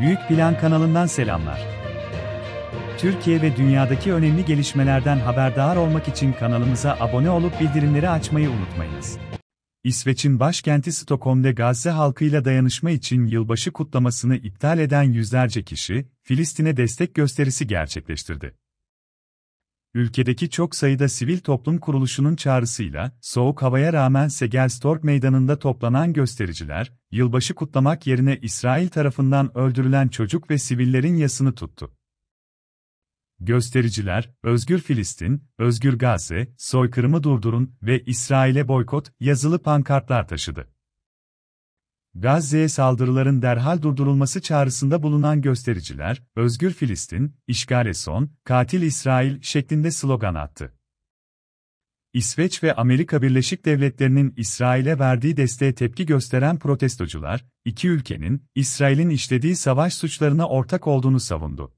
Büyük Plan kanalından selamlar. Türkiye ve dünyadaki önemli gelişmelerden haberdar olmak için kanalımıza abone olup bildirimleri açmayı unutmayınız. İsveç'in başkenti Stockholm'de Gazze halkıyla dayanışma için yılbaşı kutlamasını iptal eden yüzlerce kişi, Filistin'e destek gösterisi gerçekleştirdi ülkedeki çok sayıda sivil toplum kuruluşunun çağrısıyla, soğuk havaya rağmen Segelstork Meydanı'nda toplanan göstericiler, yılbaşı kutlamak yerine İsrail tarafından öldürülen çocuk ve sivillerin yasını tuttu. Göstericiler, Özgür Filistin, Özgür Gazze, Soykırımı Durdurun ve İsrail'e Boykot yazılı pankartlar taşıdı. Gazze'ye saldırıların derhal durdurulması çağrısında bulunan göstericiler, Özgür Filistin, İşgale son, katil İsrail şeklinde slogan attı. İsveç ve Amerika Birleşik Devletleri'nin İsrail'e verdiği desteğe tepki gösteren protestocular, iki ülkenin İsrail'in işlediği savaş suçlarına ortak olduğunu savundu.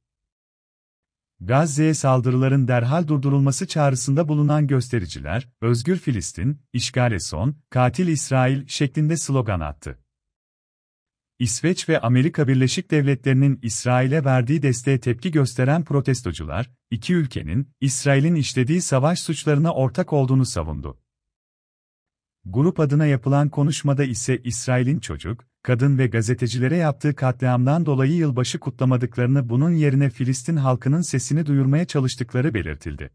Gazze'ye saldırıların derhal durdurulması çağrısında bulunan göstericiler, Özgür Filistin, İşgale son, katil İsrail şeklinde slogan attı. İsveç ve Amerika Birleşik Devletleri'nin İsrail'e verdiği desteğe tepki gösteren protestocular, iki ülkenin İsrail'in işlediği savaş suçlarına ortak olduğunu savundu. Grup adına yapılan konuşmada ise İsrail'in çocuk, kadın ve gazetecilere yaptığı katliamdan dolayı yılbaşı kutlamadıklarını bunun yerine Filistin halkının sesini duyurmaya çalıştıkları belirtildi.